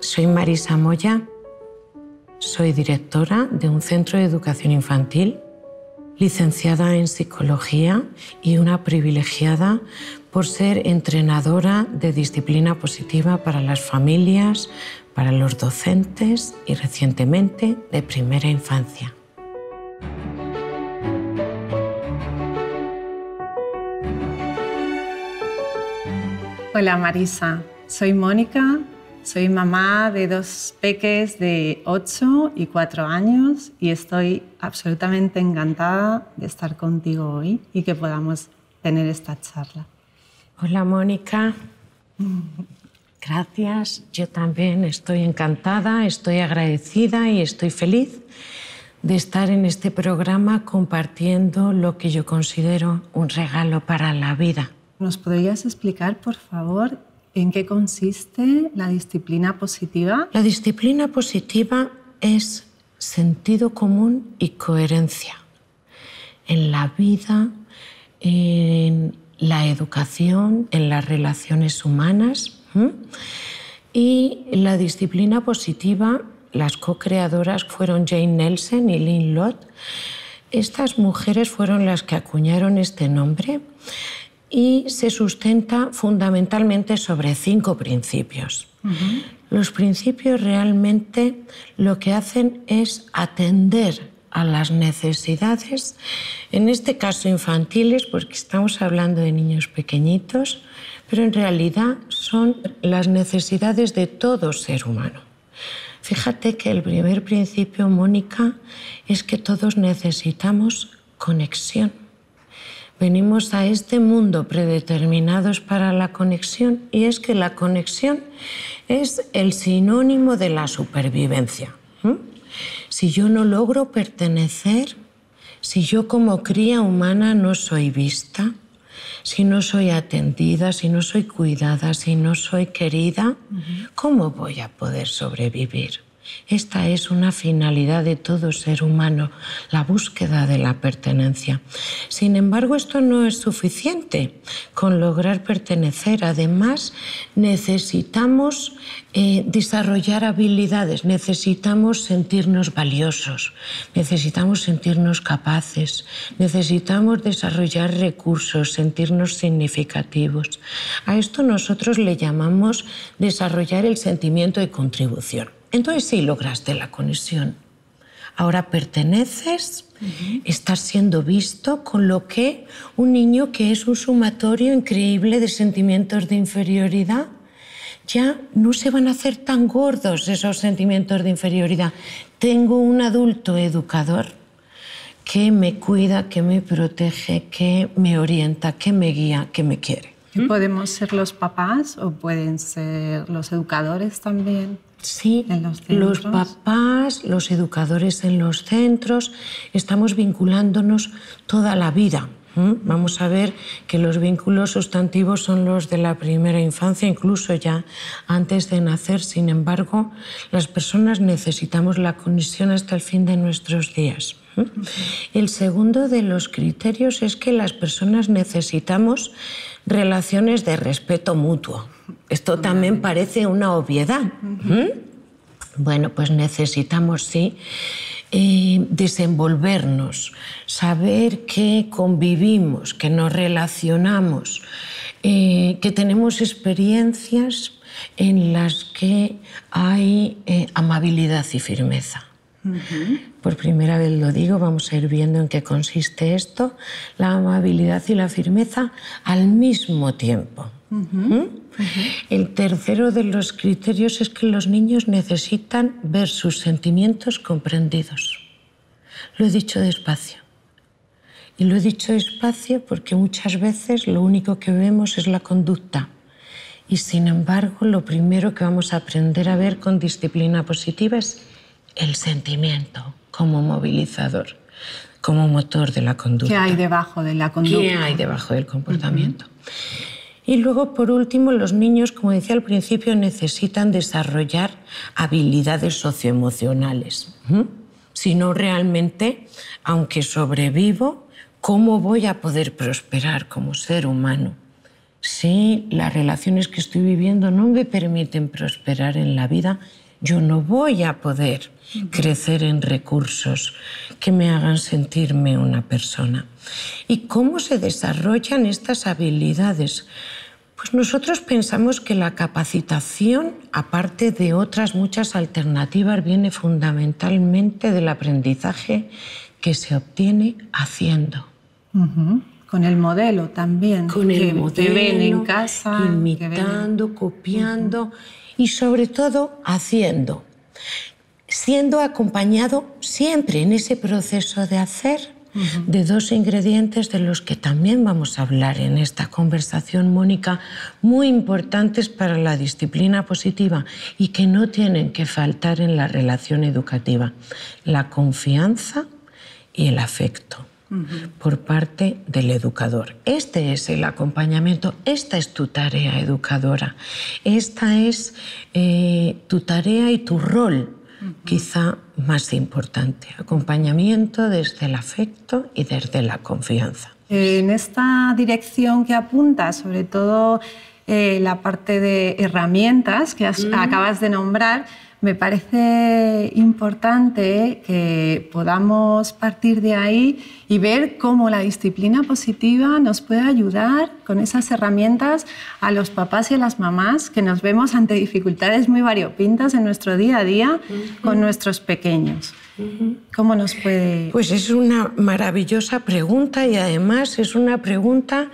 Soy Marisa Moya, soy directora de un centro de educación infantil, licenciada en psicología y una privilegiada por ser entrenadora de disciplina positiva para las familias, para los docentes y recientemente de primera infancia. Hola Marisa, soy Mónica, soy mamá de dos peques de 8 y 4 años y estoy absolutamente encantada de estar contigo hoy y que podamos tener esta charla. Hola Mónica, gracias. Yo también estoy encantada, estoy agradecida y estoy feliz de estar en este programa compartiendo lo que yo considero un regalo para la vida. ¿Nos podrías explicar, por favor, ¿En qué consiste la disciplina positiva? La disciplina positiva es sentido común y coherencia en la vida, en la educación, en las relaciones humanas. Y la disciplina positiva, las co-creadoras fueron Jane Nelson y Lynn Lott. Estas mujeres fueron las que acuñaron este nombre y se sustenta fundamentalmente sobre cinco principios. Los principios realmente lo que hacen es atender a las necesidades, en este caso infantiles, porque estamos hablando de niños pequeñitos, pero en realidad son las necesidades de todo ser humano. Fíjate que el primer principio, Mónica, es que todos necesitamos conexión. Venimos a este mundo predeterminados para la conexión y es que la conexión es el sinónimo de la supervivencia. Si yo no logro pertenecer, si yo como cría humana no soy vista, si no soy atendida, si no soy cuidada, si no soy querida, ¿cómo voy a poder sobrevivir? Esta es una finalidad de todo ser humano, la búsqueda de la pertenencia. Sin embargo, esto no es suficiente con lograr pertenecer. Además, necesitamos eh, desarrollar habilidades, necesitamos sentirnos valiosos, necesitamos sentirnos capaces, necesitamos desarrollar recursos, sentirnos significativos. A esto nosotros le llamamos desarrollar el sentimiento de contribución. Entonces sí lograste la conexión. Ahora perteneces, estás siendo visto, con lo que un niño que es un sumatorio increíble de sentimientos de inferioridad, ya no se van a hacer tan gordos esos sentimientos de inferioridad. Tengo un adulto educador que me cuida, que me protege, que me orienta, que me guía, que me quiere. ¿Podemos ser los papás o pueden ser los educadores también? Sí, los, papás, los educadores en los centros, estamos vinculándonos toda la vida. Vamos a ver que los vínculos sustantivos son los de la primera infancia, incluso ya antes de nacer. Sin embargo, las personas necesitamos la conexión hasta el fin de nuestros días. El segundo de los criterios es que las personas necesitamos relaciones de respeto mutuo. Esto también parece una obviedad. ¿Mm? Bueno, pues necesitamos, sí, eh, desenvolvernos, saber que convivimos, que nos relacionamos, eh, que tenemos experiencias en las que hay eh, amabilidad y firmeza por primera vez lo digo, vamos a ir viendo en qué consiste esto, la amabilidad y la firmeza al mismo tiempo. ¿Mm? El tercero de los criterios es que los niños necesitan ver sus sentimientos comprendidos. Lo he dicho despacio. Y lo he dicho despacio porque muchas veces lo único que vemos es la conducta. Y sin embargo, lo primero que vamos a aprender a ver con disciplina positiva es el sentimiento como movilizador, como motor de la conducta. ¿Qué hay debajo de la conducta? ¿Qué hay debajo del comportamiento? Y luego, por último, los niños, como decía al principio, necesitan desarrollar habilidades socioemocionales. ¿Mm? Si no realmente, aunque sobrevivo, ¿cómo voy a poder prosperar como ser humano? Si las relaciones que estoy viviendo no me permiten prosperar en la vida, yo no voy a poder crecer en recursos que me hagan sentirme una persona. ¿Y cómo se desarrollan estas habilidades? Pues nosotros pensamos que la capacitación, aparte de otras muchas alternativas, viene fundamentalmente del aprendizaje que se obtiene haciendo. Con el modelo también. Con el modelo. ven en casa. Imitando, copiando y sobre todo haciendo, siendo acompañado siempre en ese proceso de hacer de dos ingredientes de los que también vamos a hablar en esta conversación, Mónica, muy importantes para la disciplina positiva y que no tienen que faltar en la relación educativa, la confianza y el afecto por parte del educador. Este es el acompañamiento, esta es tu tarea educadora, esta es eh, tu tarea y tu rol quizá más importante, acompañamiento desde el afecto y desde la confianza. En esta dirección que apunta, sobre todo eh, la parte de herramientas que acabas de nombrar, me parece importante que podamos partir de ahí y ver cómo la disciplina positiva nos puede ayudar con esas herramientas a los papás y a las mamás que nos vemos ante dificultades muy variopintas en nuestro día a día con nuestros pequeños. ¿Cómo nos puede...? Pues es una maravillosa pregunta y además es una pregunta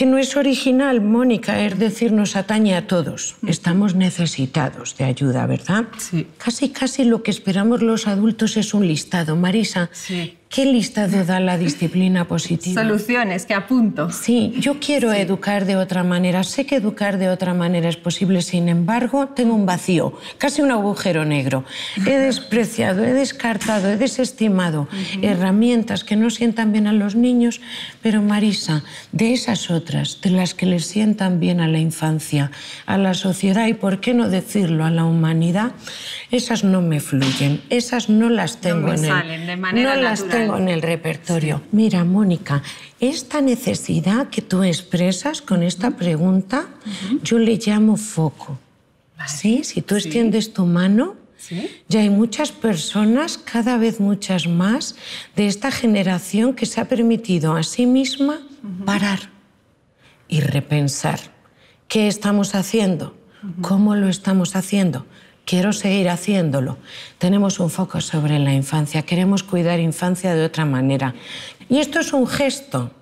que no es original, Mónica, es decir, nos atañe a todos. Mm. Estamos necesitados de ayuda, ¿verdad? Sí. Casi, casi lo que esperamos los adultos es un listado, Marisa. Sí. ¿Qué listado da la disciplina positiva? Soluciones que apunto. Sí, yo quiero educar de otra manera. Sé que educar de otra manera es posible, sin embargo, tengo un vacío, casi un agujero negro. He despreciado, he descartado, he desestimado herramientas que no sientan bien a los niños, pero Marisa, de esas otras, de las que le sientan bien a la infancia, a la sociedad y, por qué no decirlo, a la humanidad, esas no me fluyen, esas no las tengo no salen, de manera natural con el repertorio. Mira, Mónica, esta necesidad que tú expresas con esta pregunta, yo le llamo foco. ¿Sí? Si tú extiendes tu mano, ¿Sí? ya hay muchas personas, cada vez muchas más, de esta generación que se ha permitido a sí misma parar y repensar. ¿Qué estamos haciendo? ¿Cómo lo estamos haciendo? quiero seguir haciéndolo. Tenemos un foco sobre la infancia, queremos cuidar infancia de otra manera. Y esto es un gesto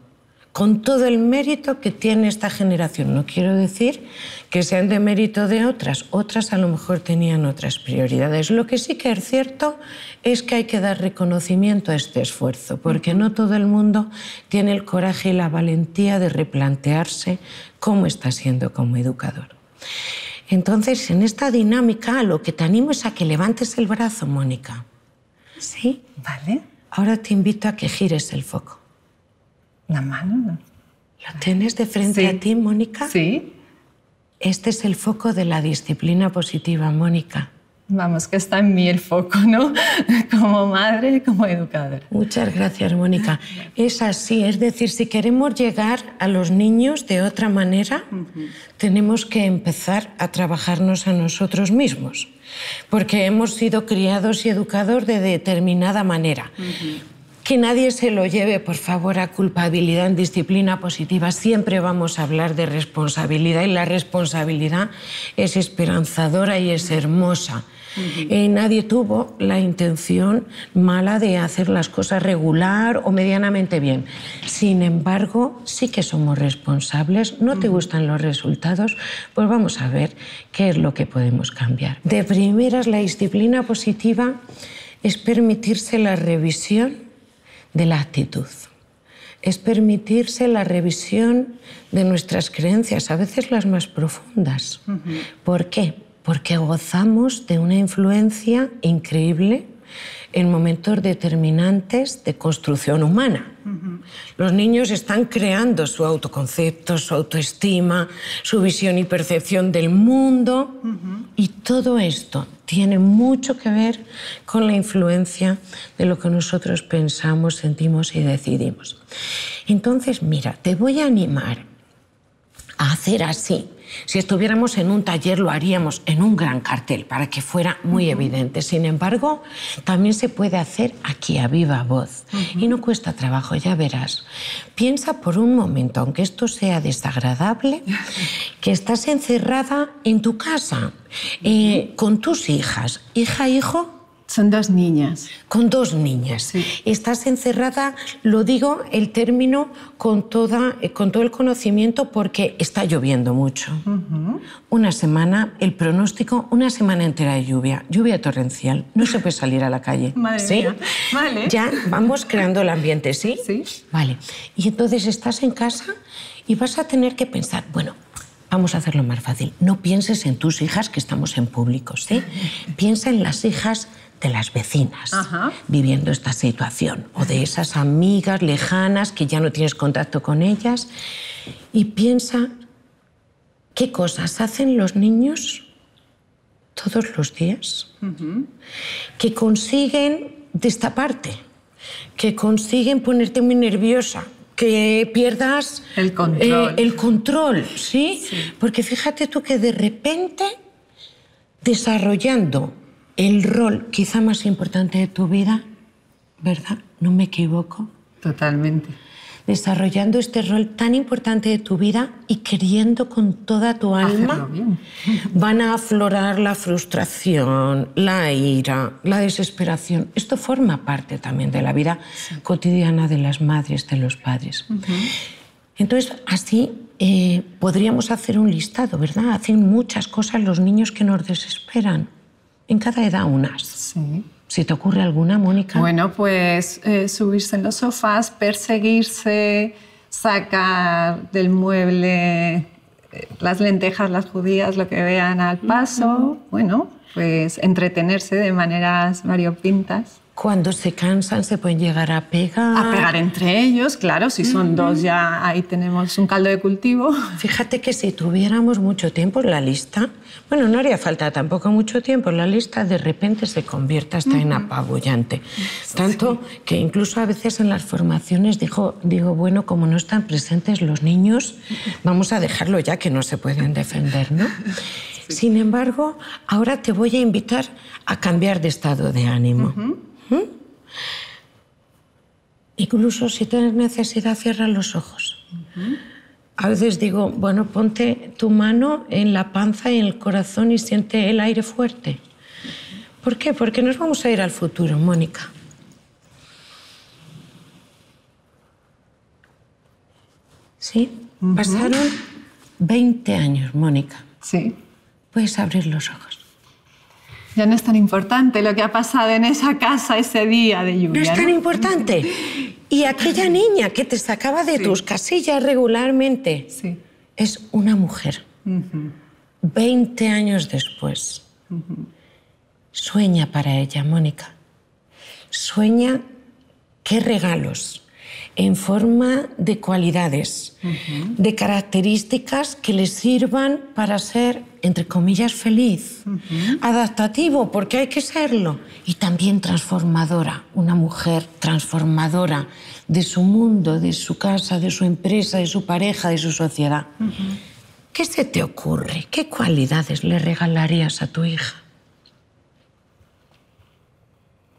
con todo el mérito que tiene esta generación. No quiero decir que sean de mérito de otras, otras a lo mejor tenían otras prioridades. Lo que sí que es cierto es que hay que dar reconocimiento a este esfuerzo, porque no todo el mundo tiene el coraje y la valentía de replantearse cómo está siendo como educador. Entonces, en esta dinámica, lo que te animo es a que levantes el brazo, Mónica. ¿Sí? Vale. Ahora te invito a que gires el foco. La mano. No. ¿Lo tienes de frente a ti, Mónica? Sí. Este es el foco de la disciplina positiva, Mónica vamos, que está en mí el foco, ¿no? Como madre, y como educadora. Muchas gracias, Mónica. Es así, es decir, si queremos llegar a los niños de otra manera, tenemos que empezar a trabajarnos a nosotros mismos, porque hemos sido criados y educados de determinada manera. Que nadie se lo lleve, por favor, a culpabilidad en disciplina positiva. Siempre vamos a hablar de responsabilidad y la responsabilidad es esperanzadora y es hermosa eh, nadie tuvo la intención mala de hacer las cosas regular o medianamente bien. Sin embargo, sí que somos responsables. ¿No te gustan los resultados? Pues vamos a ver qué es lo que podemos cambiar. De primeras, la disciplina positiva es permitirse la revisión de la actitud es permitirse la revisión de nuestras creencias, a veces las más profundas. ¿Por qué? porque gozamos de una influencia increíble en momentos determinantes de construcción humana. Los niños están creando su autoconcepto, su autoestima, su visión y percepción del mundo y todo esto tiene mucho que ver con la influencia de lo que nosotros pensamos, sentimos y decidimos. Entonces, mira, te voy a animar a hacer así si estuviéramos en un taller lo haríamos en un gran cartel para que fuera muy evidente. Sin embargo, también se puede hacer aquí a viva voz y no cuesta trabajo, ya verás. Piensa por un momento, aunque esto sea desagradable, que estás encerrada en tu casa eh, con tus hijas, hija, hijo son dos niñas. Con dos niñas. Estás encerrada, lo digo el término con, toda, eh, con todo el conocimiento porque está lloviendo mucho. Una semana, el pronóstico, una semana entera de lluvia, lluvia torrencial. No se puede salir a la calle. Madre Ya vamos creando el ambiente, ¿sí? Sí. Vale. Y entonces estás en casa y vas a tener que pensar, bueno, vamos a hacerlo más fácil. No pienses en tus hijas que estamos en público, ¿sí? Piensa en las hijas de las vecinas viviendo esta situación o de esas amigas lejanas que ya no tienes contacto con ellas y piensa qué cosas hacen los niños todos los días que consiguen destaparte, que consiguen ponerte muy nerviosa, que pierdas el control, eh, el control ¿sí? Porque fíjate tú que de repente desarrollando el rol quizá más importante de tu vida, ¿verdad? No me equivoco. Totalmente. Desarrollando este rol tan importante de tu vida y queriendo con toda tu alma, van a aflorar la frustración, la ira, la desesperación. Esto forma parte también de la vida cotidiana de las madres, de los padres. Entonces, así eh, podríamos hacer un listado, ¿verdad? Hacen muchas cosas los niños que nos desesperan en cada edad unas. Sí. Si te ocurre alguna, Mónica. Bueno, pues eh, subirse en los sofás, perseguirse, sacar del mueble eh, las lentejas, las judías, lo que vean al paso. Bueno, pues entretenerse de maneras variopintas. Cuando se cansan, se pueden llegar a pegar. A pegar entre ellos, claro, si son dos ya ahí tenemos un caldo de cultivo. Fíjate que si tuviéramos mucho tiempo en la lista, bueno, no haría falta tampoco mucho tiempo, la lista de repente se convierte hasta en apabullante. Tanto que incluso a veces en las formaciones digo, digo, bueno, como no están presentes los niños, vamos a dejarlo ya que no se pueden defender, ¿no? Sin embargo, ahora te voy a invitar a cambiar de estado de ánimo. Incluso si tienes necesidad, cierra los ojos. A veces digo, bueno, ponte tu mano en la panza y en el corazón y siente el aire fuerte. ¿Por qué? Porque nos vamos a ir al futuro, Mónica. ¿Sí? Pasaron 20 años, Mónica. Sí. Puedes abrir los ojos. Ya no es tan importante lo que ha pasado en esa casa ese día de lluvia. No es tan importante. Y aquella niña que te sacaba de tus casillas regularmente es una mujer. Veinte años después. Sueña para ella, Mónica. Sueña qué regalos en forma de cualidades, de características que le sirvan para ser, entre comillas, feliz, adaptativo, porque hay que serlo, y también transformadora, una mujer transformadora de su mundo, de su casa, de su empresa, de su pareja, de su sociedad. ¿Qué se te ocurre? ¿Qué cualidades le regalarías a tu hija?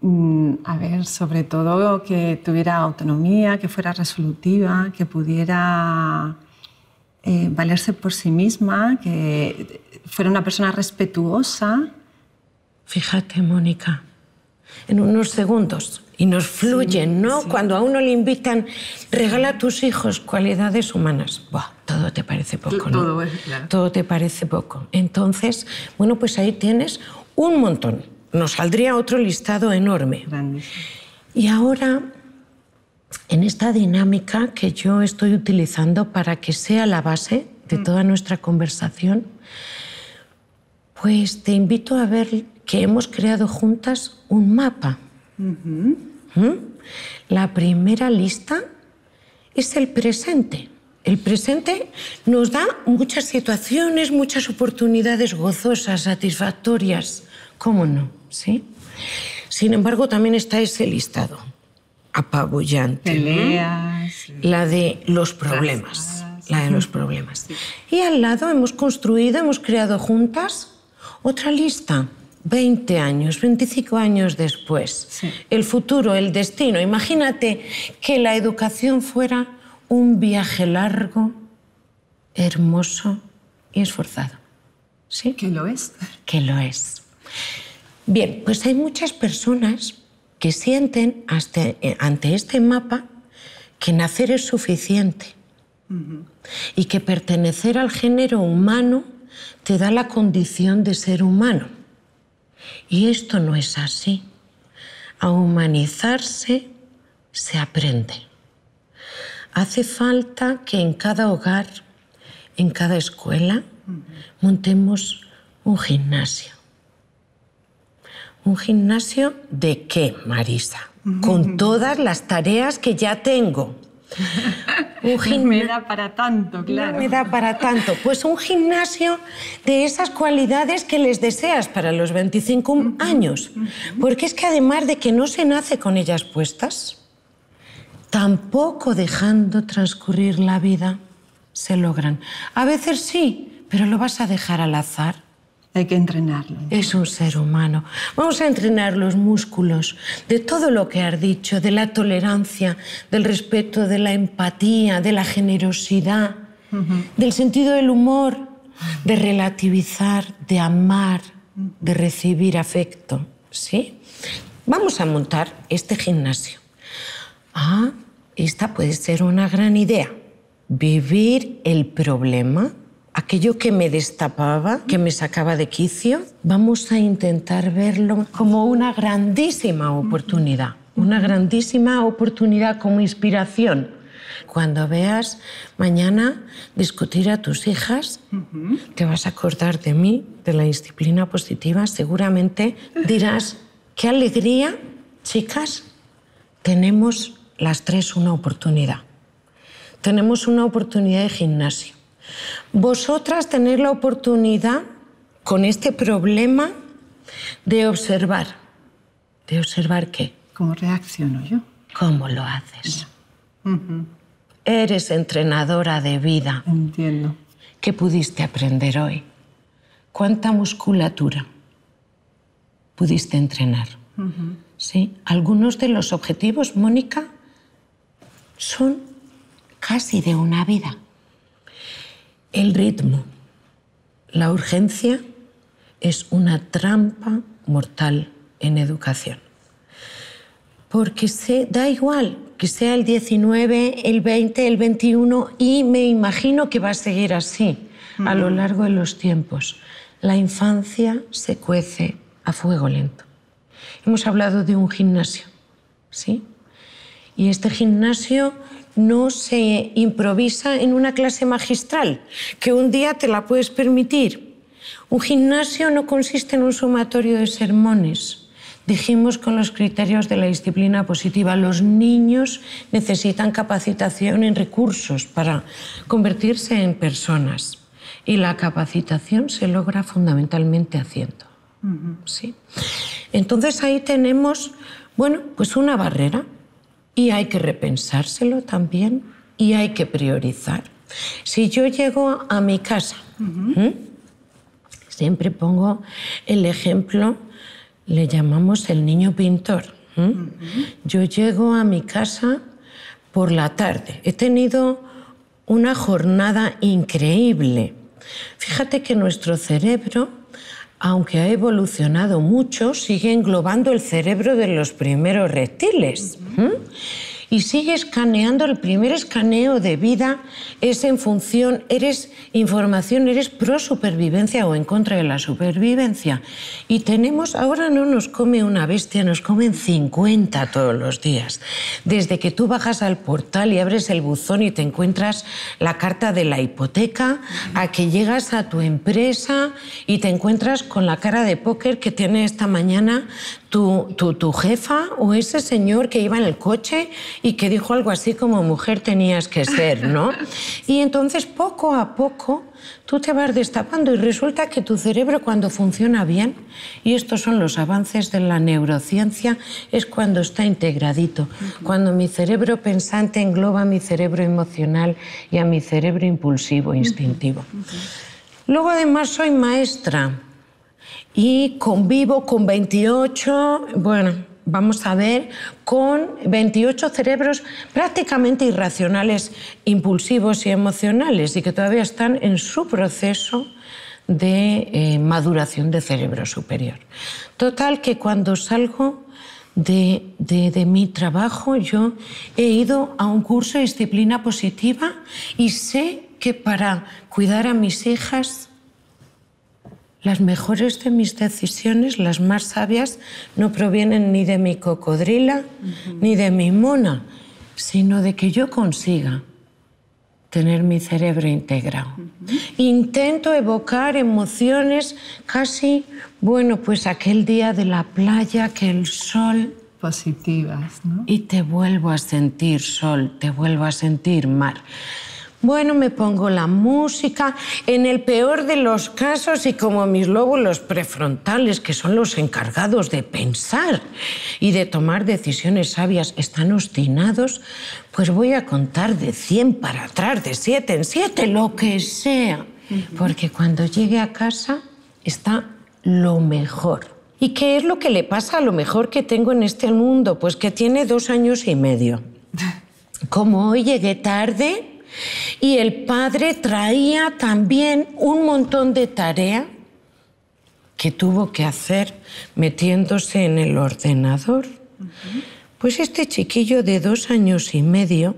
Mm, a ver, sobre todo que tuviera autonomía, que fuera resolutiva, que pudiera eh, valerse por sí misma, que fuera una persona respetuosa. Fíjate, Mónica, en unos segundos, y nos fluyen, ¿no? Cuando a uno le invitan, regala a tus hijos cualidades humanas. todo te parece poco, ¿no? Todo, eh, claro. todo te parece poco. Entonces, bueno, pues ahí tienes un montón nos saldría otro listado enorme. Y ahora, en esta dinámica que yo estoy utilizando para que sea la base de mm. toda nuestra conversación, pues te invito a ver que hemos creado juntas un mapa. ¿Mm? La primera lista es el presente. El presente nos da muchas situaciones, muchas oportunidades gozosas, satisfactorias. ¿Cómo no? ¿sí? Sin embargo, también está ese listado apabullante. La de los problemas. la de los problemas. Y al lado hemos construido, hemos creado juntas otra lista. 20 años, 25 años después, el futuro, el destino. Imagínate que la educación fuera un viaje largo, hermoso y esforzado. ¿Sí? Que lo es. Que lo es. Bien, pues hay muchas personas que sienten eh, ante este mapa que nacer es suficiente y que pertenecer al género humano te da la condición de ser humano. Y esto no es así. A humanizarse se aprende. Hace falta que en cada hogar, en cada escuela, montemos un gimnasio ¿Un gimnasio de qué, Marisa? Con mm. todas las tareas que ya tengo. Un Me da para tanto, claro. Me da para tanto. Pues un gimnasio de esas cualidades que les deseas para los 25 años. Porque es que además de que no se nace con ellas puestas, tampoco dejando transcurrir la vida se logran. A veces sí, pero lo vas a dejar al azar. Hay que entrenarlo. Es un ser humano. Vamos a entrenar los músculos de todo lo que has dicho, de la tolerancia, del respeto, de la empatía, de la generosidad, del sentido del humor, de relativizar, de amar, de recibir afecto. ¿Sí? Vamos a montar este gimnasio. Ah, esta puede ser una gran idea. Vivir el problema aquello que me destapaba, que me sacaba de quicio, vamos a intentar verlo como una grandísima oportunidad, una grandísima oportunidad como inspiración. Cuando veas mañana discutir a tus hijas, te vas a acordar de mí, de la disciplina positiva, seguramente dirás, qué alegría, chicas, tenemos las tres una oportunidad. Tenemos una oportunidad de gimnasio vosotras tenéis la oportunidad con este problema de observar. ¿De observar qué? ¿Cómo reacciono yo? ¿Cómo lo haces? Eres entrenadora de vida. Entiendo. ¿Qué pudiste aprender hoy? ¿Cuánta musculatura pudiste entrenar? ¿Sí? Algunos de los objetivos, Mónica, son casi de una vida. El ritmo, la urgencia es una trampa mortal en educación. Porque se, da igual que sea el 19, el 20, el 21 y me imagino que va a seguir así a lo largo de los tiempos. La infancia se cuece a fuego lento. Hemos hablado de un gimnasio, ¿sí? Y este gimnasio no se improvisa en una clase magistral, que un día te la puedes permitir. Un gimnasio no consiste en un sumatorio de sermones. Dijimos con los criterios de la disciplina positiva, los niños necesitan capacitación en recursos para convertirse en personas. Y la capacitación se logra fundamentalmente haciendo. ¿sí? Entonces ahí tenemos, bueno, pues una barrera y hay que repensárselo también y hay que priorizar. Si yo llego a mi casa, siempre pongo el ejemplo, le llamamos el niño pintor. Yo llego a mi casa por la tarde. He tenido una jornada increíble. Fíjate que nuestro cerebro aunque ha evolucionado mucho, sigue englobando el cerebro de los primeros reptiles y sigue escaneando. El primer escaneo de vida es en función, eres información, eres pro supervivencia o en contra de la supervivencia. Y tenemos, ahora no nos come una bestia, nos comen 50 todos los días. Desde que tú bajas al portal y abres el buzón y te encuentras la carta de la hipoteca, a que llegas a tu empresa y te encuentras con la cara de póker que tiene esta mañana tu, tu, jefa o ese señor que iba en el coche y que dijo algo así como mujer tenías que ser, ¿no? Y entonces poco a poco tú te vas destapando y resulta que tu cerebro cuando funciona bien, y estos son los avances de la neurociencia, es cuando está integradito, cuando mi cerebro pensante engloba a mi cerebro emocional y a mi cerebro impulsivo, instintivo. Luego además soy maestra y convivo con 28, bueno, vamos a ver, con 28 cerebros prácticamente irracionales, impulsivos y emocionales, y que todavía están en su proceso de eh, maduración de cerebro superior. Total que cuando salgo de, mi trabajo, yo he ido a un curso de disciplina positiva y sé que para cuidar a mis hijas las mejores de mis decisiones, las más sabias, no provienen ni de mi cocodrila ni de mi mona, sino de que yo consiga tener mi cerebro integrado. Intento evocar emociones casi, bueno, pues aquel día de la playa, que el sol. Positivas, ¿no? Y te vuelvo a sentir sol, te vuelvo a sentir mar. Bueno, me pongo la música, en el peor de los casos y como mis lóbulos prefrontales, que son los encargados de pensar y de tomar decisiones sabias, están obstinados, pues voy a contar de 100 para atrás, de 7 en 7, lo que sea. Porque cuando llegue a casa está lo mejor. ¿Y qué es lo que le pasa a lo mejor que tengo en este mundo? Pues que tiene dos años y medio. Como hoy llegué tarde, y el padre traía también un montón de tarea que tuvo que hacer metiéndose en el ordenador. Pues este chiquillo de dos años y medio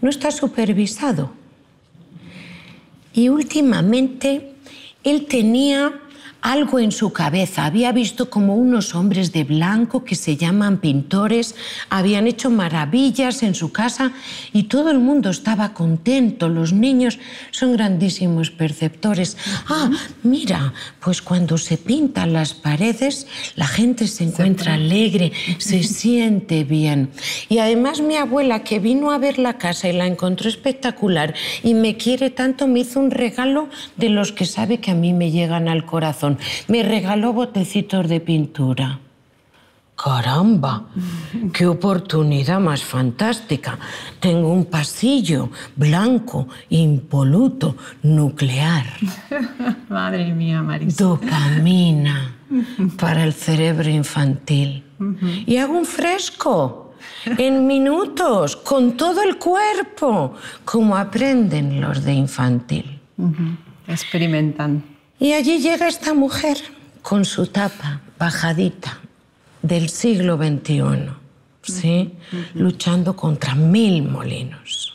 no está supervisado. Y últimamente él tenía algo en su cabeza. Había visto como unos hombres de blanco que se llaman pintores habían hecho maravillas en su casa y todo el mundo estaba contento. Los niños son grandísimos perceptores. Ah, mira, pues cuando se pintan las paredes, la gente se encuentra alegre, se siente bien. Y además mi abuela que vino a ver la casa y la encontró espectacular y me quiere tanto, me hizo un regalo de los que sabe que a mí me llegan al corazón. Me regaló botecitos de pintura. Caramba, qué oportunidad más fantástica. Tengo un pasillo blanco, impoluto, nuclear. Madre mía, Marisa. Dopamina para el cerebro infantil. Y hago un fresco en minutos, con todo el cuerpo, como aprenden los de infantil. Experimentan. Y allí llega esta mujer con su tapa bajadita del siglo XXI, ¿sí? luchando contra mil molinos.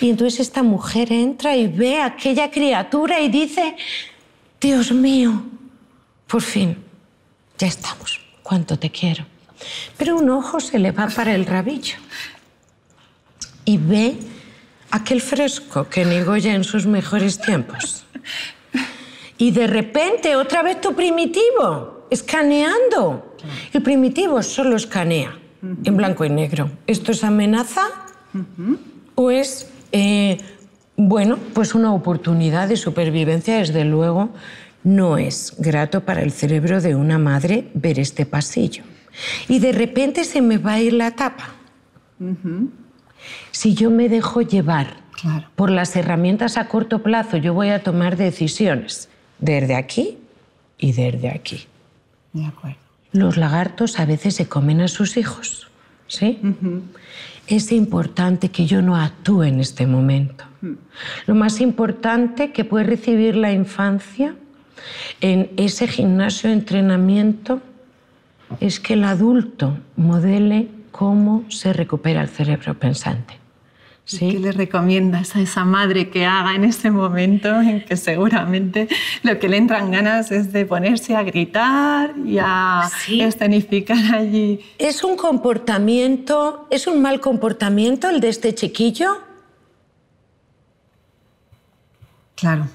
Y entonces esta mujer entra y ve a aquella criatura y dice, Dios mío, por fin, ya estamos, cuánto te quiero. Pero un ojo se le va para el rabillo y ve aquel fresco que Nigoya en sus mejores tiempos. Y de repente, otra vez tu primitivo, escaneando. El primitivo solo escanea, en blanco y negro. ¿Esto es amenaza o es, eh, bueno, pues una oportunidad de supervivencia? Desde luego, no es grato para el cerebro de una madre ver este pasillo. Y de repente se me va a ir la tapa. Si yo me dejo llevar por las herramientas a corto plazo, yo voy a tomar decisiones desde aquí y desde aquí. De acuerdo. Los lagartos a veces se comen a sus hijos, ¿sí? Es importante que yo no actúe en este momento. Lo más importante que puede recibir la infancia en ese gimnasio de entrenamiento es que el adulto modele cómo se recupera el cerebro pensante. ¿Qué le recomiendas a esa madre que haga en este momento en que seguramente lo que le entran ganas es de ponerse a gritar y a escenificar allí? Es un comportamiento, es un mal comportamiento el de este chiquillo. Claro,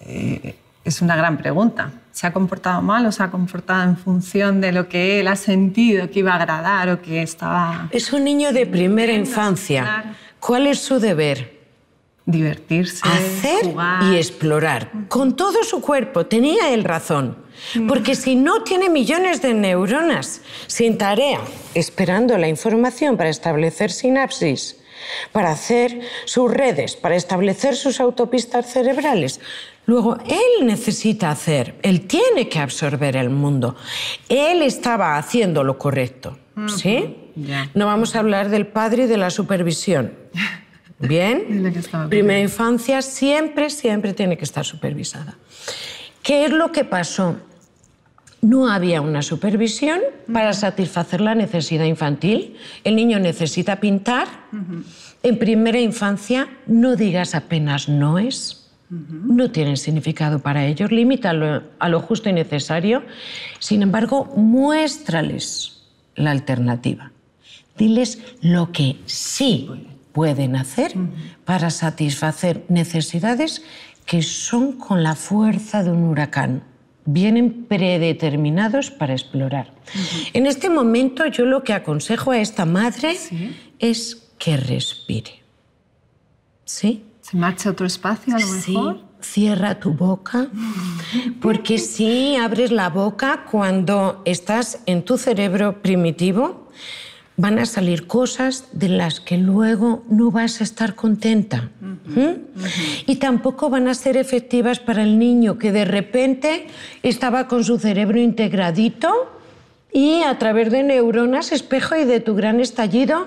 eh, es una gran pregunta. ¿Se ha comportado mal o se ha comportado en función de lo que él ha sentido que iba a agradar o que estaba... Es un niño de primera infancia. ¿Cuál es su deber? Divertirse, hacer y explorar con todo su cuerpo. Tenía él razón. Porque si no, tiene millones de neuronas sin tarea, esperando la información para establecer sinapsis, para hacer sus redes, para establecer sus autopistas cerebrales. Luego, él necesita hacer, él tiene que absorber el mundo. Él estaba haciendo lo correcto, ¿sí? No vamos a hablar del padre y de la supervisión. ¿Bien? Primera infancia siempre, siempre tiene que estar supervisada. ¿Qué es lo que pasó? No había una supervisión para satisfacer la necesidad infantil. El niño necesita pintar. En primera infancia no digas apenas no es. No tienen significado para ellos, limítalo a lo justo y necesario. Sin embargo, muéstrales la alternativa diles lo que sí pueden hacer para satisfacer necesidades que son con la fuerza de un huracán. Vienen predeterminados para explorar. En este momento yo lo que aconsejo a esta madre es que respire. ¿Sí? ¿Se marcha a otro espacio a lo mejor? cierra tu boca, porque si abres la boca cuando estás en tu cerebro primitivo, van a salir cosas de las que luego no vas a estar contenta. ¿Mm? Y tampoco van a ser efectivas para el niño que de repente estaba con su cerebro integradito y a través de neuronas, espejo y de tu gran estallido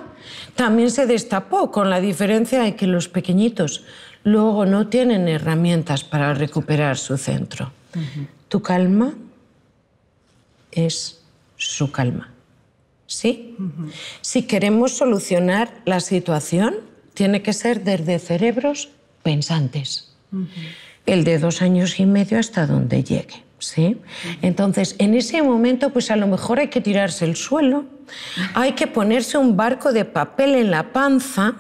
también se destapó, con la diferencia de que los pequeñitos luego no tienen herramientas para recuperar su centro. Tu calma es su calma sí. Si queremos solucionar la situación, tiene que ser desde cerebros pensantes. El de dos años y medio hasta donde llegue. ¿sí? Entonces, en ese momento, pues a lo mejor hay que tirarse el suelo, hay que ponerse un barco de papel en la panza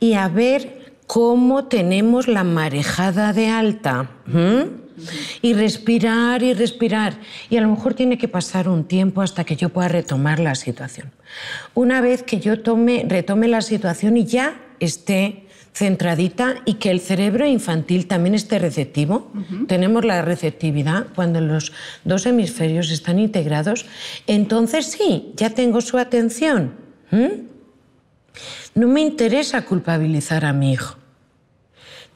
y a ver cómo tenemos la marejada de alta y respirar y respirar. Y a lo mejor tiene que pasar un tiempo hasta que yo pueda retomar la situación. Una vez que yo tome, retome la situación y ya esté centradita y que el cerebro infantil también esté receptivo. Tenemos la receptividad cuando los dos hemisferios están integrados. Entonces sí, ya tengo su atención. ¿Mm? No me interesa culpabilizar a mi hijo.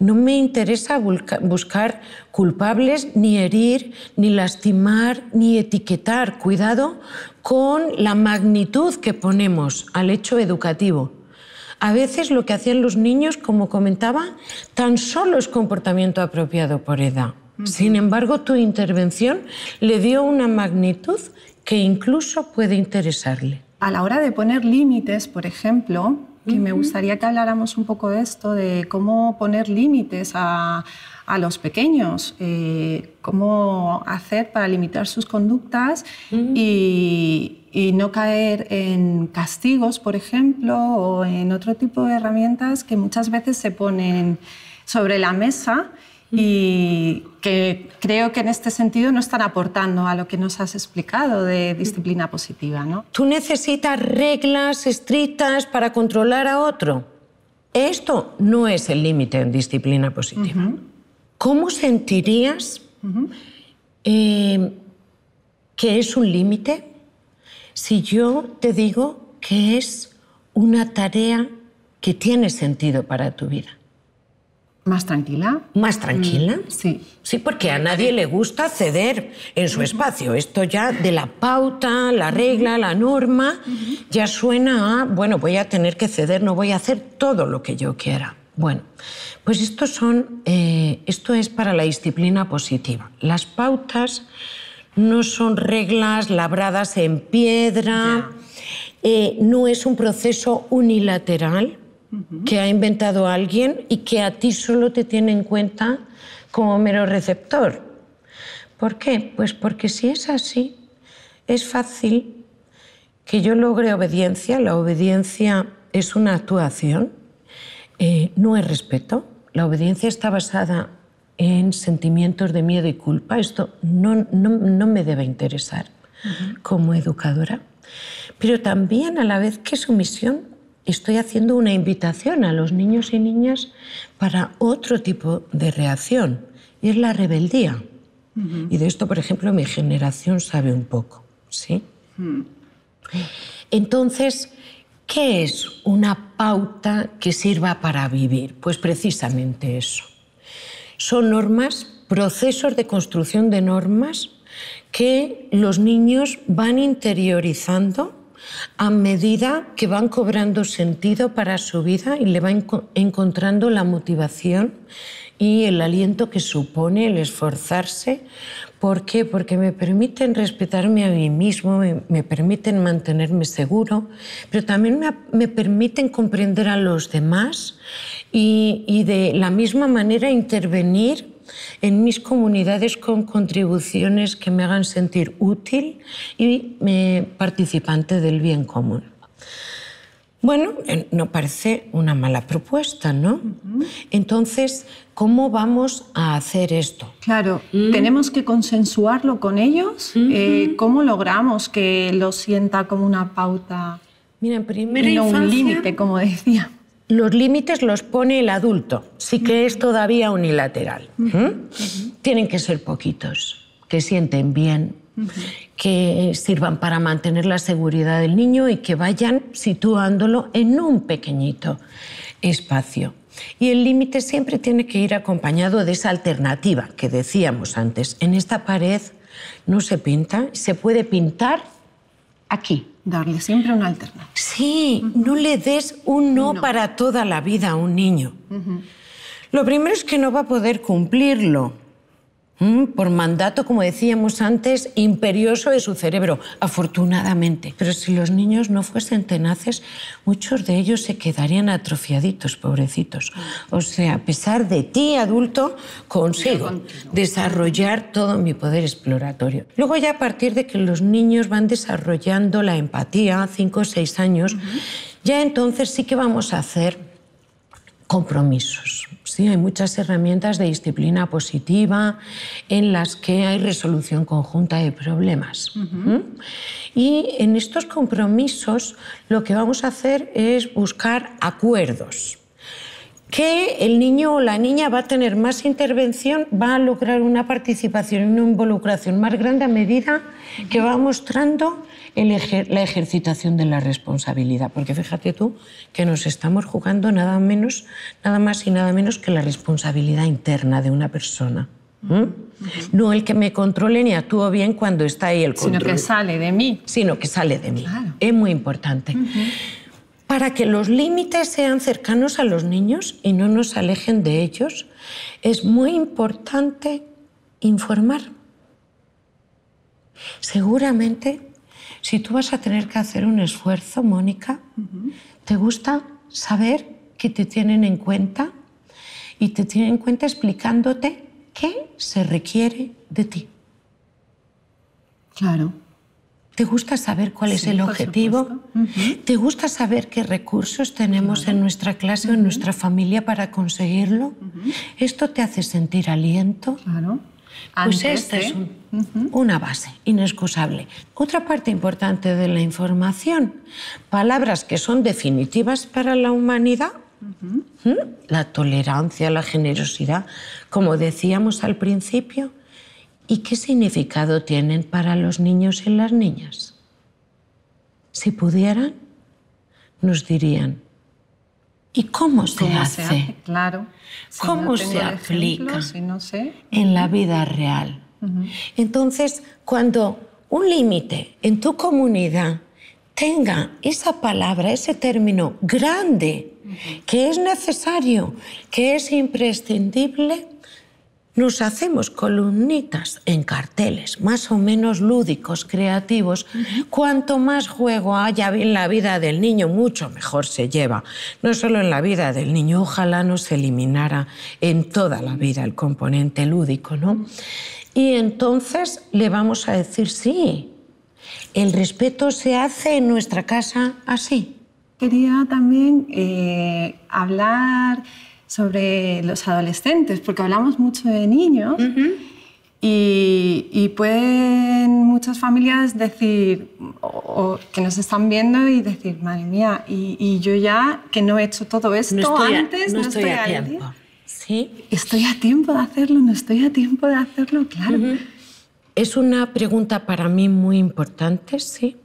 No me interesa buscar culpables, ni herir, ni lastimar, ni etiquetar. Cuidado con la magnitud que ponemos al hecho educativo. A veces lo que hacían los niños, como comentaba, tan solo es comportamiento apropiado por edad. Sin embargo, tu intervención le dio una magnitud que incluso puede interesarle. A la hora de poner límites, por ejemplo, que me gustaría que habláramos un poco de esto, de cómo poner límites a, los pequeños, eh, cómo hacer para limitar sus conductas y, y, no caer en castigos, por ejemplo, o en otro tipo de herramientas que muchas veces se ponen sobre la mesa y que creo que en este sentido no están aportando a lo que nos has explicado de disciplina positiva. ¿no? ¿Tú necesitas reglas estrictas para controlar a otro? Esto no es el límite en disciplina positiva. ¿Cómo sentirías eh, que es un límite si yo te digo que es una tarea que tiene sentido para tu vida? Más tranquila. ¿Más tranquila? Mm, sí. Sí, porque a nadie le gusta ceder en su espacio. Esto ya de la pauta, la regla, la norma, ya suena a, bueno, voy a tener que ceder, no voy a hacer todo lo que yo quiera. Bueno, pues estos son, eh, esto es para la disciplina positiva. Las pautas no son reglas labradas en piedra, eh, no es un proceso unilateral que ha inventado alguien y que a ti solo te tiene en cuenta como mero receptor. ¿Por qué? Pues porque si es así, es fácil que yo logre obediencia. La obediencia es una actuación, eh, no es respeto. La obediencia está basada en sentimientos de miedo y culpa. Esto no, me debe interesar como educadora. Pero también a la vez que sumisión estoy haciendo una invitación a los niños y niñas para otro tipo de reacción, y es la rebeldía. Y de esto, por ejemplo, mi generación sabe un poco, ¿sí? Entonces, ¿qué es una pauta que sirva para vivir? Pues precisamente eso. Son normas, procesos de construcción de normas que los niños van interiorizando a medida que van cobrando sentido para su vida y le van encontrando la motivación y el aliento que supone el esforzarse. ¿Por qué? Porque me permiten respetarme a mí mismo, me, permiten mantenerme seguro, pero también me, permiten comprender a los demás y de la misma manera intervenir en mis comunidades con contribuciones que me hagan sentir útil y eh, participante del bien común. Bueno, eh, no parece una mala propuesta, ¿no? Entonces, ¿cómo vamos a hacer esto? Claro, mm. tenemos que consensuarlo con ellos. Eh, ¿Cómo logramos que lo sienta como una pauta? miren primero un límite, como decía los límites los pone el adulto, sí que es todavía unilateral. Tienen que ser poquitos, que sienten bien, que sirvan para mantener la seguridad del niño y que vayan situándolo en un pequeñito espacio. Y el límite siempre tiene que ir acompañado de esa alternativa que decíamos antes. En esta pared no se pinta, se puede pintar aquí, darle siempre una alternativa. Sí, no le des un no, para toda la vida a un niño. Lo primero es que no va a poder cumplirlo. Mm, por mandato, como decíamos antes, imperioso de su cerebro, afortunadamente. Pero si los niños no fuesen tenaces, muchos de ellos se quedarían atrofiaditos, pobrecitos. O sea, a pesar de ti, adulto, consigo desarrollar todo mi poder exploratorio. Luego ya a partir de que los niños van desarrollando la empatía, cinco o seis años, ya entonces sí que vamos a hacer compromisos Sí, hay muchas herramientas de disciplina positiva en las que hay resolución conjunta de problemas. ¿Mm? Y en estos compromisos lo que vamos a hacer es buscar acuerdos que el niño o la niña va a tener más intervención, va a lograr una participación y una involucración más grande a medida que va mostrando la ejercitación de la responsabilidad. Porque fíjate tú que nos estamos jugando nada menos, nada más y nada menos que la responsabilidad interna de una persona. No el que me controle ni actúo bien cuando está ahí el control. Sino que sale de mí. Sino que sale de mí. Es muy importante para que los límites sean cercanos a los niños y no nos alejen de ellos, es muy importante informar. Seguramente, si tú vas a tener que hacer un esfuerzo, Mónica, te gusta saber que te tienen en cuenta y te tienen en cuenta explicándote qué se requiere de ti. Claro. ¿Te gusta saber cuál es el objetivo? ¿Te gusta saber qué recursos tenemos en nuestra clase o en nuestra familia para conseguirlo? ¿Esto te hace sentir aliento? Claro. Pues es ¿eh? una base inexcusable. Otra parte importante de la información, palabras que son definitivas para la humanidad, ¿Mm? la tolerancia, la generosidad, como decíamos al principio, ¿Y qué significado tienen para los niños y las niñas? Si pudieran, nos dirían, ¿y cómo se, hace? Claro. ¿Cómo se aplica en la vida real? Entonces, cuando un límite en tu comunidad tenga esa palabra, ese término grande, que es necesario, que es imprescindible, nos hacemos columnitas en carteles más o menos lúdicos, creativos. Cuanto más juego haya en la vida del niño, mucho mejor se lleva. No solo en la vida del niño, ojalá no se eliminara en toda la vida el componente lúdico, ¿no? Y entonces le vamos a decir, sí, el respeto se hace en nuestra casa así. Quería también eh, hablar sobre los adolescentes, porque hablamos mucho de niños y, pueden muchas familias decir, o, que nos están viendo y decir, madre mía, y, yo ya que no he hecho todo esto antes, no, estoy, a tiempo. ¿Sí? Estoy a tiempo de hacerlo, no estoy a tiempo de hacerlo, claro. Es una pregunta para mí muy importante, sí.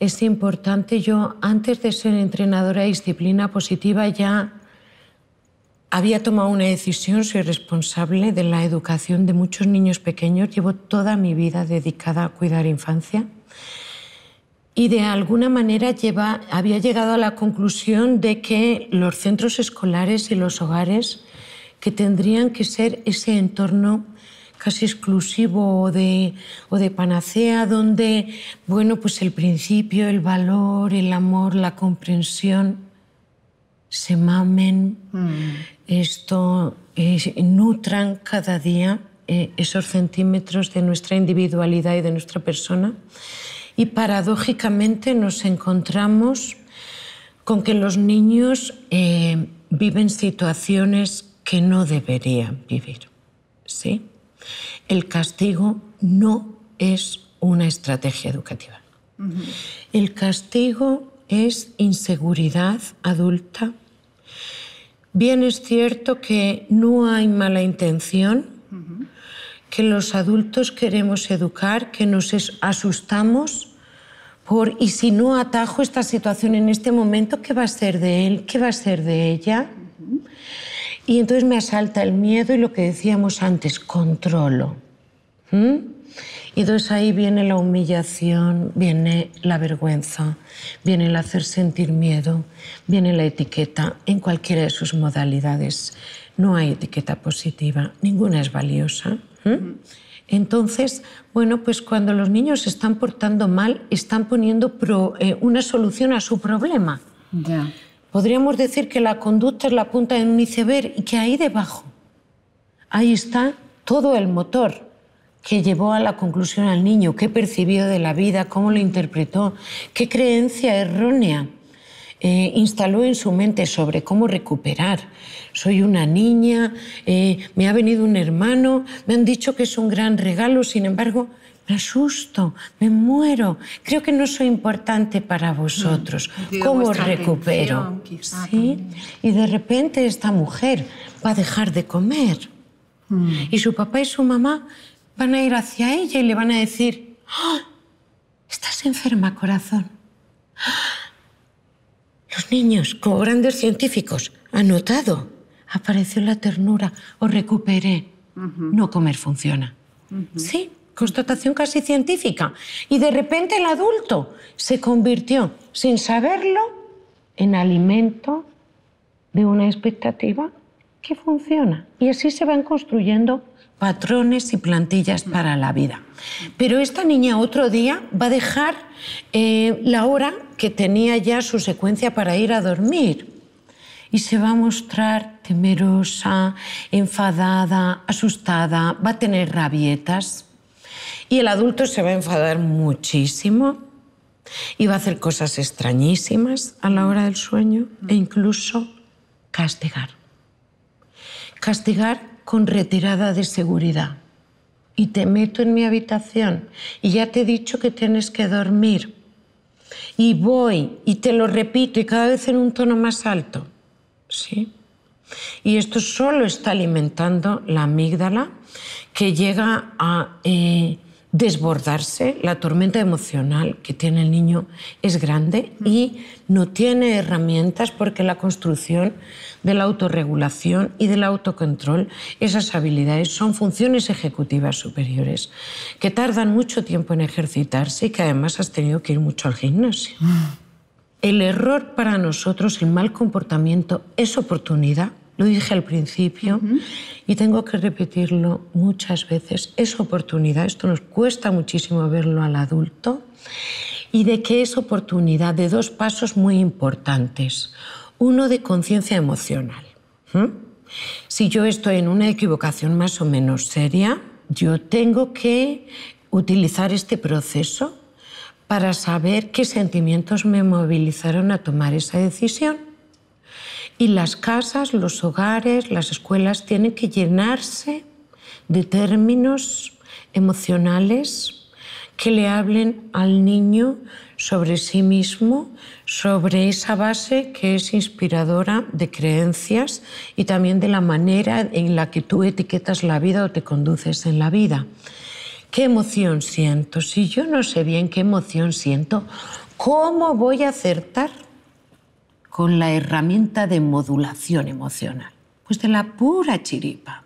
Es importante, yo antes de ser entrenadora de disciplina positiva ya había tomado una decisión, soy responsable de la educación de muchos niños pequeños, llevo toda mi vida dedicada a cuidar infancia y de alguna manera había llegado a la conclusión de que los centros escolares y los hogares que tendrían que ser ese entorno casi exclusivo o de, o de panacea, donde bueno, pues el principio, el valor, el amor, la comprensión, se mamen, mm. esto nutran cada día eh, esos centímetros de nuestra individualidad y de nuestra persona. Y paradójicamente nos encontramos con que los niños eh, viven situaciones que no deberían vivir. ¿sí? El castigo no es una estrategia educativa. El castigo es inseguridad adulta. Bien es cierto que no hay mala intención, que los adultos queremos educar, que nos asustamos por, y si no atajo esta situación en este momento, ¿qué va a ser de él? ¿Qué va a ser de ella? Y entonces me asalta el miedo y lo que decíamos antes, controlo. Y entonces ahí viene la humillación, viene la vergüenza, viene el hacer sentir miedo, viene la etiqueta en cualquiera de sus modalidades. No hay etiqueta positiva, ninguna es valiosa. ¿eh? Entonces, bueno, pues cuando los niños se están portando mal, están poniendo eh, una solución a su problema. Podríamos decir que la conducta es la punta de un iceberg y que ahí debajo, ahí está todo el motor que llevó a la conclusión al niño, qué percibió de la vida, cómo lo interpretó, qué creencia errónea eh, instaló en su mente sobre cómo recuperar. Soy una niña, eh, me ha venido un hermano, me han dicho que es un gran regalo, sin embargo, me asusto, me muero, creo que no soy importante para mm, vosotros. ¿Cómo recupero? Y de repente esta mujer va a dejar de comer. Mm. Y su papá y su mamá van a ir hacia ella y le van a decir, ¡Ah! estás enferma, corazón. Los niños, como grandes científicos, han notado. Apareció la ternura o recuperé. No comer funciona. Sí, constatación casi científica. Y de repente el adulto se convirtió, sin saberlo, en alimento de una expectativa que funciona. Y así se van construyendo patrones y plantillas para la vida. Pero esta niña otro día va a dejar eh, la hora que tenía ya su secuencia para ir a dormir y se va a mostrar temerosa, enfadada, asustada, va a tener rabietas y el adulto se va a enfadar muchísimo y va a hacer cosas extrañísimas a la hora del sueño e incluso castigar. Castigar con retirada de seguridad y te meto en mi habitación y ya te he dicho que tienes que dormir. Y voy y te lo repito y cada vez en un tono más alto. ¿Sí? Y esto solo está alimentando la amígdala que llega a eh, desbordarse, la tormenta emocional que tiene el niño es grande y no tiene herramientas porque la construcción de la autorregulación y del autocontrol, esas habilidades son funciones ejecutivas superiores que tardan mucho tiempo en ejercitarse y que además has tenido que ir mucho al gimnasio. Ah. El error para nosotros, el mal comportamiento, es oportunidad lo dije al principio y tengo que repetirlo muchas veces. Es oportunidad, esto nos cuesta muchísimo verlo al adulto, y de qué es oportunidad de dos pasos muy importantes. Uno de conciencia emocional. Si yo estoy en una equivocación más o menos seria, yo tengo que utilizar este proceso para saber qué sentimientos me movilizaron a tomar esa decisión y las casas, los hogares, las escuelas tienen que llenarse de términos emocionales que le hablen al niño sobre sí mismo, sobre esa base que es inspiradora de creencias y también de la manera en la que tú etiquetas la vida o te conduces en la vida. ¿Qué emoción siento? Si yo no sé bien qué emoción siento, ¿cómo voy a acertar? con la herramienta de modulación emocional. Pues de la pura chiripa.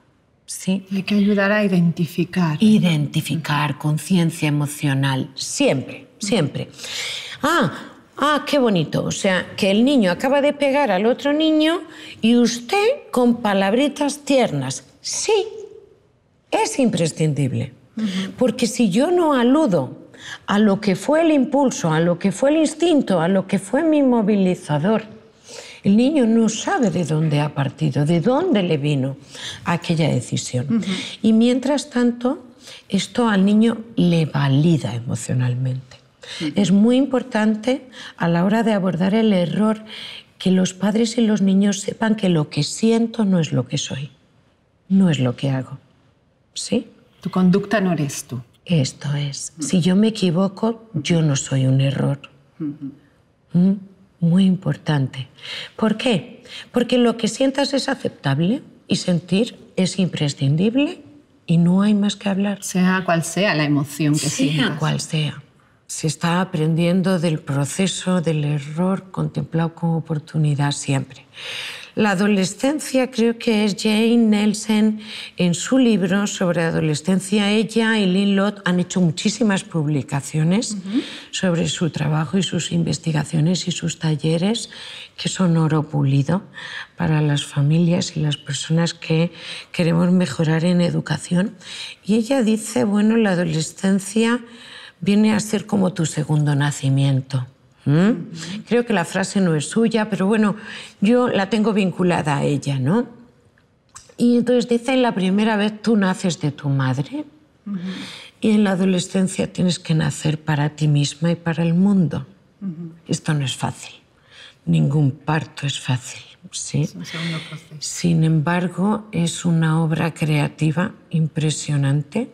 Sí. Hay que ayudar a identificar. Identificar conciencia emocional, siempre, siempre. Ah, ah, qué bonito. O sea, que el niño acaba de pegar al otro niño y usted con palabritas tiernas. Sí, es imprescindible. Porque si yo no aludo a lo que fue el impulso, a lo que fue el instinto, a lo que fue mi movilizador. El niño no sabe de dónde ha partido, de dónde le vino aquella decisión. Y mientras tanto, esto al niño le valida emocionalmente. Es muy importante a la hora de abordar el error que los padres y los niños sepan que lo que siento no es lo que soy, no es lo que hago. ¿Sí? Tu conducta no eres tú. Esto es, si yo me equivoco, yo no soy un error. Mm, muy importante. ¿Por qué? Porque lo que sientas es aceptable y sentir es imprescindible y no hay más que hablar. Sea cual sea la emoción que sientas. cual sea. Se está aprendiendo del proceso, del error, contemplado como oportunidad siempre. La adolescencia creo que es Jane Nelson en su libro sobre adolescencia. Ella y Lynn Lott han hecho muchísimas publicaciones sobre su trabajo y sus investigaciones y sus talleres, que son oro pulido para las familias y las personas que queremos mejorar en educación. Y ella dice, bueno, la adolescencia viene a ser como tu segundo nacimiento. ¿Mm? Creo que la frase no es suya, pero bueno, yo la tengo vinculada a ella, ¿no? Y entonces dice, la primera vez tú naces de tu madre y en la adolescencia tienes que nacer para ti misma y para el mundo. Esto no es fácil. Ningún parto es fácil. ¿sí? Sin embargo, es una obra creativa impresionante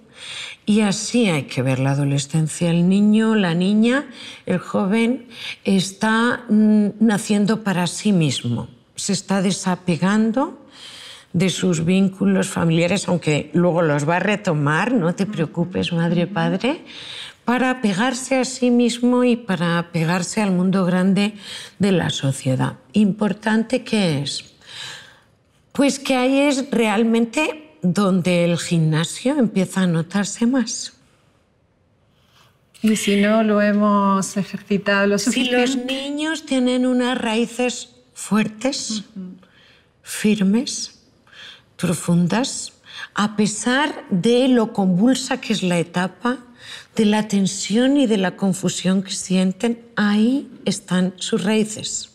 y así hay que ver la adolescencia. El niño, la niña, el joven está mm, naciendo para sí mismo, se está desapegando de sus vínculos familiares, aunque luego los va a retomar, no te preocupes, madre, padre, para pegarse a sí mismo y para pegarse al mundo grande de la sociedad. ¿Importante qué es? Pues que ahí es realmente donde el gimnasio empieza a notarse más. Y si no lo hemos ejercitado lo suficiente. Si los niños tienen unas raíces fuertes, firmes, profundas, a pesar de lo convulsa que es la etapa, de la tensión y de la confusión que sienten, ahí están sus raíces.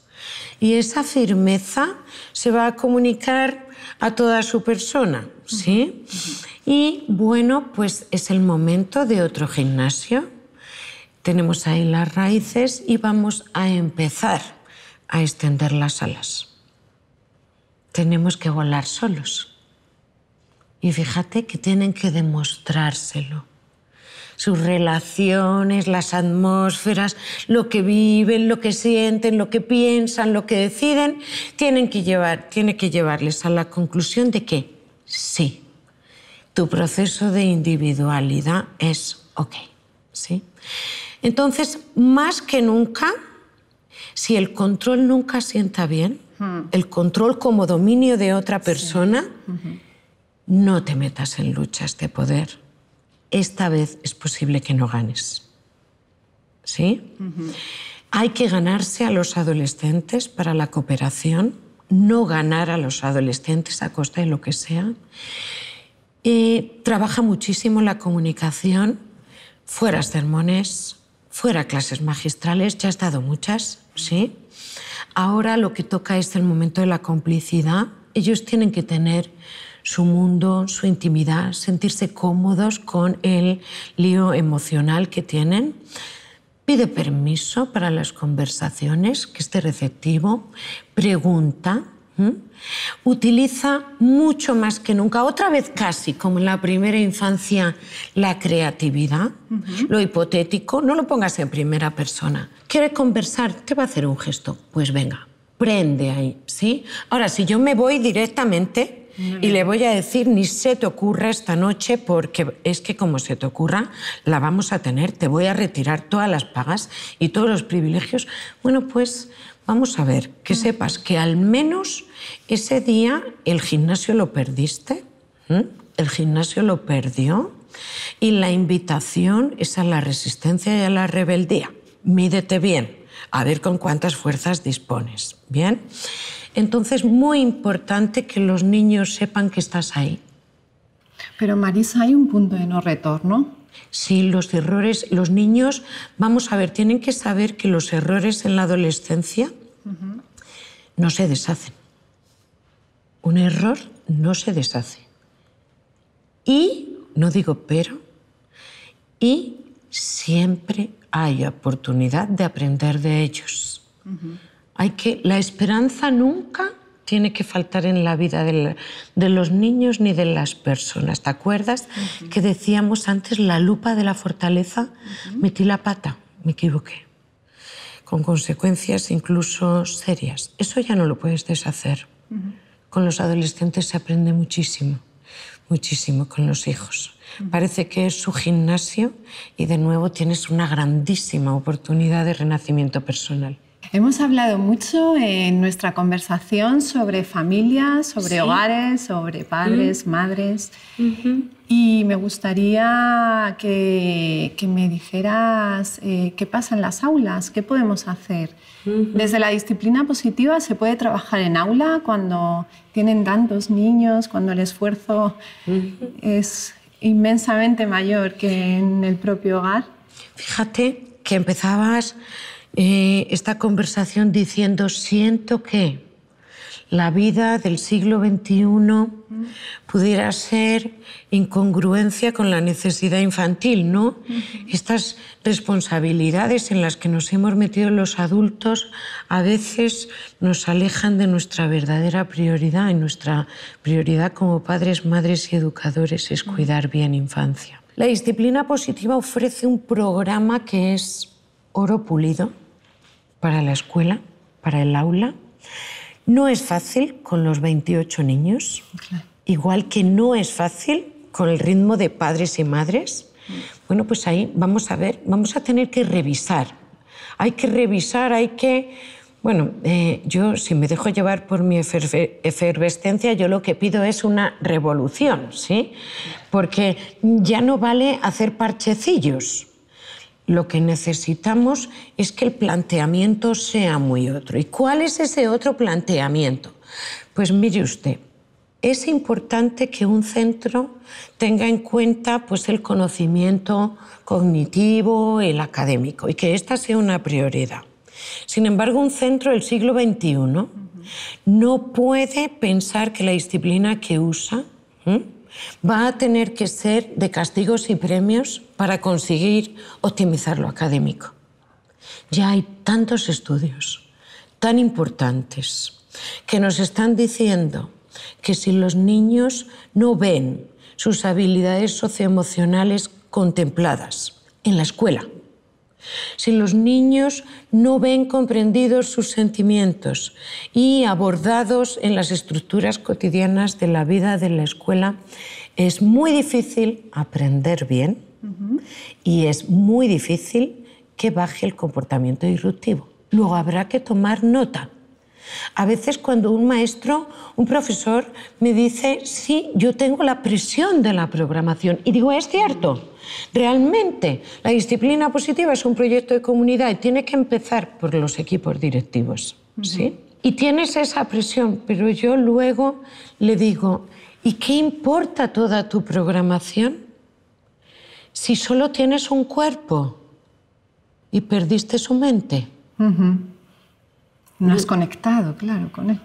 Y esa firmeza se va a comunicar a toda su persona ¿sí? Y bueno, pues es el momento de otro gimnasio. Tenemos ahí las raíces y vamos a empezar a extender las alas. Tenemos que volar solos. Y fíjate que tienen que demostrárselo sus relaciones, las atmósferas, lo que viven, lo que sienten, lo que piensan, lo que deciden, tienen que llevar, tiene que llevarles a la conclusión de que sí. Tu proceso de individualidad es ok, ¿sí? Entonces, más que nunca, si el control nunca sienta bien, hmm. el control como dominio de otra persona, no te metas en luchas de poder. Esta vez es posible que no ganes. ¿Sí? Hay que ganarse a los adolescentes para la cooperación no ganar a los adolescentes a costa de lo que sea. Eh, trabaja muchísimo la comunicación, fuera sermones, fuera clases magistrales, ya ha estado muchas, ¿sí? Ahora lo que toca es el momento de la complicidad. Ellos tienen que tener su mundo, su intimidad, sentirse cómodos con el lío emocional que tienen pide permiso para las conversaciones, que esté receptivo, pregunta, utiliza mucho más que nunca, otra vez casi como en la primera infancia, la creatividad, lo hipotético, no lo pongas en primera persona. Quiere conversar? Te va a hacer un gesto. Pues venga, prende ahí, ¿sí? Ahora, si yo me voy directamente y le voy a decir, ni se te ocurra esta noche, porque es que como se te ocurra, la vamos a tener, te voy a retirar todas las pagas y todos los privilegios. Bueno, pues vamos a ver, que sepas que al menos ese día el gimnasio lo perdiste, el gimnasio lo perdió y la invitación es a la resistencia y a la rebeldía. Mídete bien, a ver con cuántas fuerzas dispones. Bien. Entonces, muy importante que los niños sepan que estás ahí. Pero Marisa, hay un punto de no retorno. Sí, los errores, los niños, vamos a ver, tienen que saber que los errores en la adolescencia no se deshacen. Un error no se deshace. Y, no digo pero, y siempre hay oportunidad de aprender de ellos. Hay que, la esperanza nunca tiene que faltar en la vida de los niños ni de las personas. ¿Te acuerdas que decíamos antes la lupa de la fortaleza? Metí la pata, me equivoqué, con consecuencias incluso serias. Eso ya no lo puedes deshacer. Con los adolescentes se aprende muchísimo, muchísimo con los hijos. Parece que es su gimnasio y de nuevo tienes una grandísima oportunidad de renacimiento personal. Hemos hablado mucho en nuestra conversación sobre familias, sobre hogares, sobre padres, mm. madres. Y me gustaría que, me dijeras eh, qué pasa en las aulas, qué podemos hacer. Desde la disciplina positiva se puede trabajar en aula cuando tienen tantos niños, cuando el esfuerzo es inmensamente mayor que en el propio hogar. Fíjate que empezabas eh, esta conversación diciendo, siento que la vida del siglo XXI pudiera ser incongruencia con la necesidad infantil, ¿no? Estas responsabilidades en las que nos hemos metido los adultos a veces nos alejan de nuestra verdadera prioridad y nuestra prioridad como padres, madres y educadores es cuidar bien infancia. La disciplina positiva ofrece un programa que es oro pulido para la escuela, para el aula. No es fácil con los 28 niños, igual que no es fácil con el ritmo de padres y madres. Bueno, pues ahí vamos a ver, vamos a tener que revisar. Hay que revisar, hay que... Bueno, eh, yo si me dejo llevar por mi efervescencia, yo lo que pido es una revolución, ¿sí? Porque ya no vale hacer parchecillos. Lo que necesitamos es que el planteamiento sea muy otro. ¿Y cuál es ese otro planteamiento? Pues mire usted, es importante que un centro tenga en cuenta pues, el conocimiento cognitivo, el académico, y que esta sea una prioridad. Sin embargo, un centro del siglo XXI no puede pensar que la disciplina que usa va a tener que ser de castigos y premios para conseguir optimizar lo académico. Ya hay tantos estudios tan importantes que nos están diciendo que si los niños no ven sus habilidades socioemocionales contempladas en la escuela, si los niños no ven comprendidos sus sentimientos y abordados en las estructuras cotidianas de la vida de la escuela, es muy difícil aprender bien y es muy difícil que baje el comportamiento disruptivo. Luego habrá que tomar nota a veces cuando un maestro, un profesor me dice, sí, yo tengo la presión de la programación. Y digo, es cierto, realmente la disciplina positiva es un proyecto de comunidad y tiene que empezar por los equipos directivos. ¿sí? Y tienes esa presión, pero yo luego le digo, ¿y qué importa toda tu programación si solo tienes un cuerpo y perdiste su mente? No has mm. conectado, claro, con él.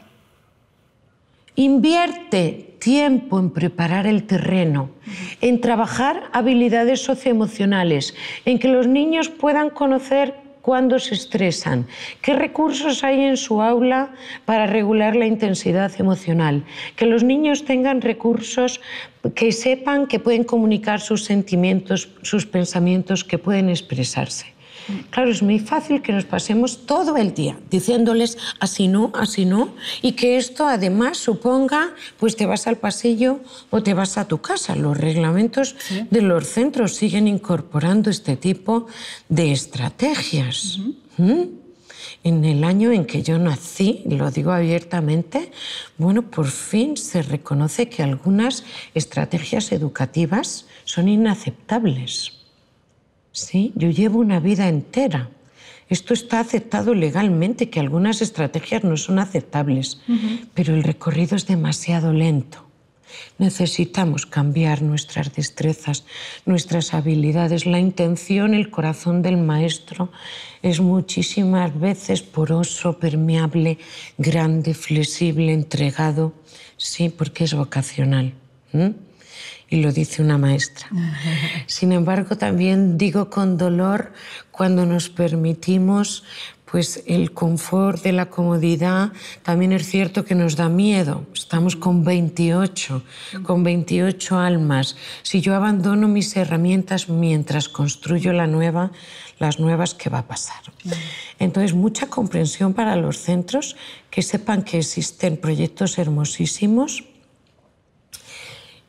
Invierte tiempo en preparar el terreno, en trabajar habilidades socioemocionales, en que los niños puedan conocer cuándo se estresan, qué recursos hay en su aula para regular la intensidad emocional, que los niños tengan recursos que sepan que pueden comunicar sus sentimientos, sus pensamientos, que pueden expresarse. Claro, es muy fácil que nos pasemos todo el día diciéndoles así no, así no, y que esto además suponga, pues te vas al pasillo o te vas a tu casa. Los reglamentos de los centros siguen incorporando este tipo de estrategias. ¿Mm? en el año en que yo nací, lo digo abiertamente, bueno, por fin se reconoce que algunas estrategias educativas son inaceptables. Sí, yo llevo una vida entera. Esto está aceptado legalmente, que algunas estrategias no son aceptables, pero el recorrido es demasiado lento. Necesitamos cambiar nuestras destrezas, nuestras habilidades. La intención, el corazón del maestro es muchísimas veces poroso, permeable, grande, flexible, entregado. Sí, porque es vocacional y lo dice una maestra. Sin embargo, también digo con dolor cuando nos permitimos pues el confort de la comodidad también es cierto que nos da miedo. Estamos con 28, con 28 almas. Si yo abandono mis herramientas mientras construyo la nueva, las nuevas, ¿qué va a pasar? Entonces, mucha comprensión para los centros que sepan que existen proyectos hermosísimos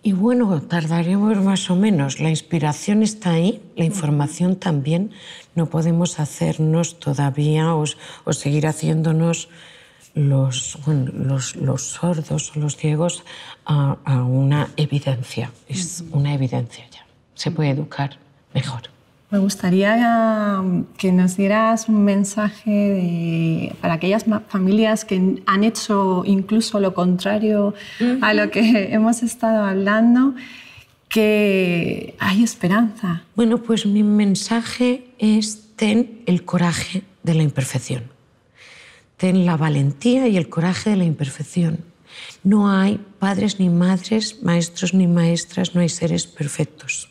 y bueno, tardaremos más o menos. La inspiración está ahí, la información también. No podemos hacernos todavía o, seguir haciéndonos los, los, sordos o los ciegos a una evidencia. Es una evidencia ya. Se puede educar mejor. Me gustaría um, que nos dieras un mensaje para aquellas familias que han hecho incluso lo contrario a lo que hemos estado hablando, que hay esperanza. Bueno, pues mi mensaje es ten el coraje de la imperfección. Ten la valentía y el coraje de la imperfección. No hay padres ni madres, maestros ni maestras, no hay seres perfectos.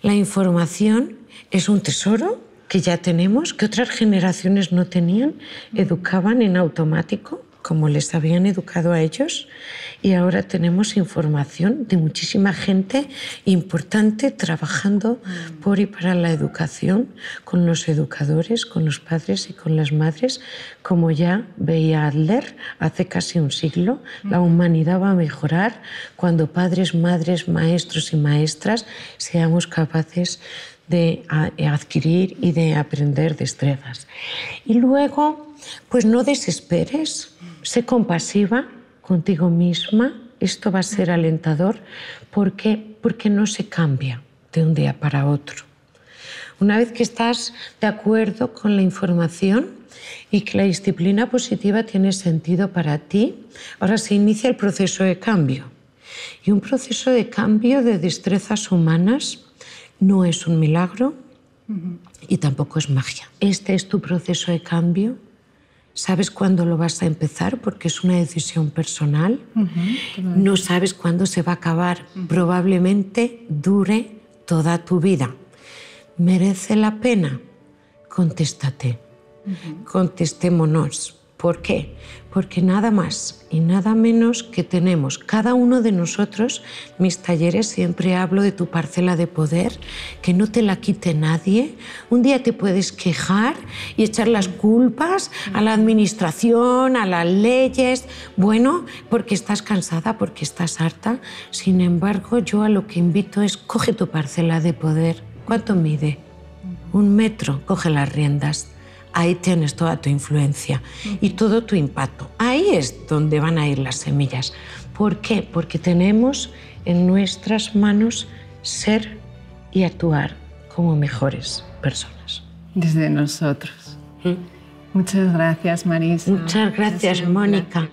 La información es un tesoro que ya tenemos, que otras generaciones no tenían, educaban en automático, como les habían educado a ellos, y ahora tenemos información de muchísima gente importante trabajando mm. por y para la educación, con los educadores, con los padres y con las madres, como ya veía Adler hace casi un siglo. Mm. La humanidad va a mejorar cuando padres, madres, maestros y maestras seamos capaces de eh, adquirir y de aprender destrezas. Y luego, pues no desesperes, sé compasiva contigo misma, esto va a ser alentador porque, porque no se cambia de un día para otro. Una vez que estás de acuerdo con la información y que la disciplina positiva tiene sentido para ti, ahora se inicia el proceso de cambio. Y un proceso de cambio de destrezas humanas no es un milagro y tampoco es magia. Este es tu proceso de cambio. Sabes cuándo lo vas a empezar porque es una decisión personal. No sabes cuándo se va a acabar. Probablemente dure toda tu vida. ¿Merece la pena? Contéstate. Contestémonos ¿Por qué? Porque nada más y nada menos que tenemos cada uno de nosotros, mis talleres siempre hablo de tu parcela de poder, que no te la quite nadie. Un día te puedes quejar y echar las culpas a la administración, a las leyes, bueno, porque estás cansada, porque estás harta. Sin embargo, yo a lo que invito es coge tu parcela de poder. ¿Cuánto mide? Un metro, coge las riendas ahí tienes toda tu influencia y todo tu impacto. Ahí es donde van a ir las semillas. ¿Por qué? Porque tenemos en nuestras manos ser y actuar como mejores personas. Desde nosotros. ¿Mm? Muchas gracias, Marisa. Muchas gracias, Mónica.